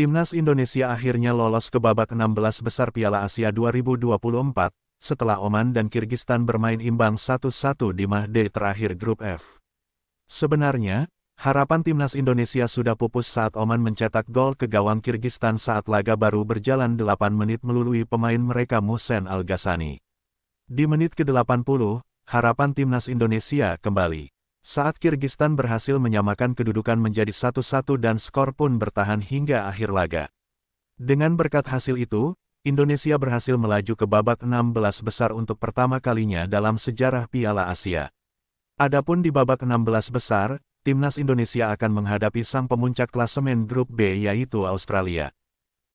Timnas Indonesia akhirnya lolos ke babak 16 besar Piala Asia 2024, setelah Oman dan Kirgistan bermain imbang 1-1 di Mahde terakhir grup F. Sebenarnya, harapan timnas Indonesia sudah pupus saat Oman mencetak gol ke gawang Kirgistan saat laga baru berjalan 8 menit melalui pemain mereka Musen al ghassani Di menit ke-80, harapan timnas Indonesia kembali. Saat Kyrgyzstan berhasil menyamakan kedudukan menjadi satu-satu dan skor pun bertahan hingga akhir laga. Dengan berkat hasil itu, Indonesia berhasil melaju ke babak 16 besar untuk pertama kalinya dalam sejarah Piala Asia. Adapun di babak 16 besar, timnas Indonesia akan menghadapi sang pemuncak klasemen grup B yaitu Australia.